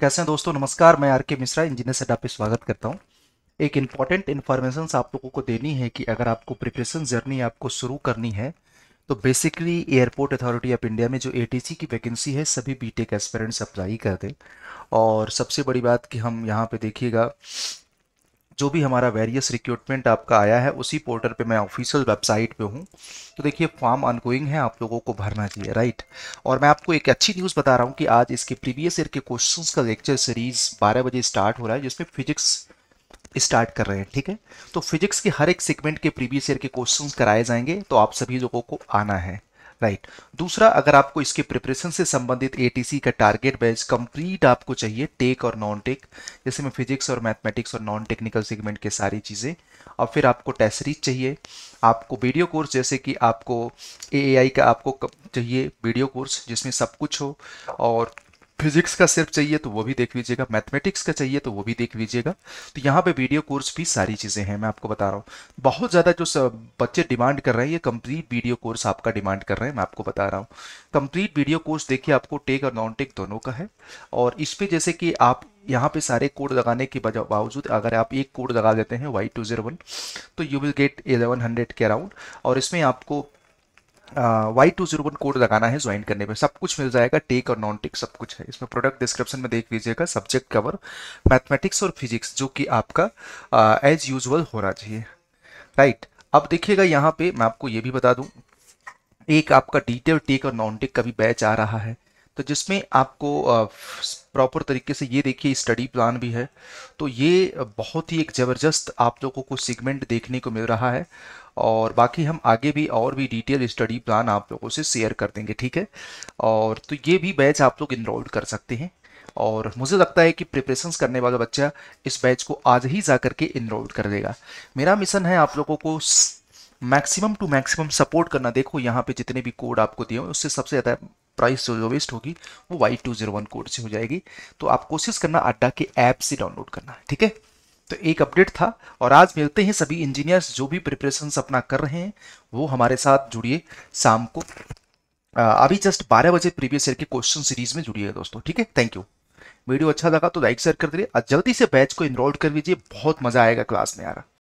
कैसे हैं दोस्तों नमस्कार मैं आर के मिश्रा इंजीनियर सेटअप पे स्वागत करता हूं एक इंपॉर्टेंट इन्फॉर्मेशन आप लोगों को देनी है कि अगर आपको प्रिपरेशन जर्नी आपको शुरू करनी है तो basically airport authority of India में जो ए की वैकेंसी है सभी बी टेक एस्पेरेंट्स अप्लाई कर दें और सबसे बड़ी बात कि हम यहाँ पर देखिएगा जो भी हमारा वेरियस रिक्रूटमेंट आपका आया है उसी पोर्टल पे मैं ऑफिशियल वेबसाइट पे हूँ तो देखिए फॉर्म अनगोइंग है आप लोगों को भरना चाहिए राइट और मैं आपको एक अच्छी न्यूज़ बता रहा हूँ कि आज इसके प्रीवियस ईयर के क्वेश्चंस का लेक्चर सीरीज़ बारह बजे स्टार्ट हो रहा है जिसमें फिजिक्स स्टार्ट कर रहे हैं ठीक है तो फिजिक्स के हर एक सेगमेंट के प्रीवियस ईयर के क्वेश्चन कराए जाएंगे तो आप सभी लोगों को आना है राइट दूसरा अगर आपको इसके प्रिपरेशन से संबंधित एटीसी का टारगेट बैच कंप्लीट आपको चाहिए टेक और नॉन टेक जैसे मैं फिजिक्स और मैथमेटिक्स और नॉन टेक्निकल सेगमेंट के सारी चीज़ें और फिर आपको टेस्ट सीरीज चाहिए आपको वीडियो कोर्स जैसे कि आपको ए का आपको चाहिए वीडियो कोर्स जिसमें सब कुछ हो और फिजिक्स का सिर्फ चाहिए तो वो भी देख लीजिएगा मैथमेटिक्स का चाहिए तो वो भी देख लीजिएगा तो यहाँ पे वीडियो कोर्स भी सारी चीज़ें हैं मैं आपको बता रहा हूँ बहुत ज़्यादा जो बच्चे डिमांड कर रहे हैं ये कंप्लीट वीडियो कोर्स आपका डिमांड कर रहे हैं मैं आपको बता रहा हूँ कंप्लीट वीडियो कोर्स देखिए आपको टेक और नॉन टेक दोनों का है और इस पर जैसे कि आप यहाँ पे सारे कोड लगाने के बावजूद अगर आप एक कोड लगा देते हैं वाई टू जीरो वन तो you will get eleven hundred के अराउंड और इसमें आपको Y two zero one code लगाना है ज्वाइन करने पे सब कुछ मिल जाएगा टेक और नॉन टेक सब कुछ है इसमें प्रोडक्ट डिस्क्रिप्शन में देख लीजिएगा सब्जेक्ट कवर मैथमेटिक्स और फिजिक्स जो कि आपका एज uh, यूजल होना चाहिए राइट अब देखिएगा यहाँ पे मैं आपको ये भी बता दूँ एक आपका डिटेल टेक और नॉन टेक का भी बैच आ रहा है तो जिसमें आपको प्रॉपर तरीके से ये देखिए स्टडी प्लान भी है तो ये बहुत ही एक ज़बरदस्त आप लोगों को सेगमेंट देखने को मिल रहा है और बाकी हम आगे भी और भी डिटेल स्टडी प्लान आप लोगों से शेयर कर देंगे ठीक है और तो ये भी बैच आप लोग इनरोल्ड कर सकते हैं और मुझे लगता है कि प्रिपरेशंस करने वाला बच्चा इस बैच को आज ही जा करके इनरोल्ड कर देगा मेरा मिशन है आप लोगों को मैक्सिमम टू मैक्सिमम सपोर्ट करना देखो यहाँ पे जितने भी कोड आपको दिए हैं उससे सबसे ज़्यादा प्राइस जो वेस्ट होगी वो Y two zero one code से हो जाएगी तो आप कोशिश करना अड्डा के ऐप से डाउनलोड करना ठीक है तो एक अपडेट था और आज मिलते हैं सभी इंजीनियर्स जो भी प्रिपरेशन अपना कर रहे हैं वो हमारे साथ जुड़िए शाम को अभी जस्ट 12 बजे प्रीवियस ईयर के क्वेश्चन सीरीज में जुड़िए दोस्तों ठीक है थैंक यू वीडियो अच्छा लगा तो लाइक शेयर कर दीजिए और जल्दी से बैच को इनरोल कर लीजिए बहुत मजा आएगा क्लास में आ रहा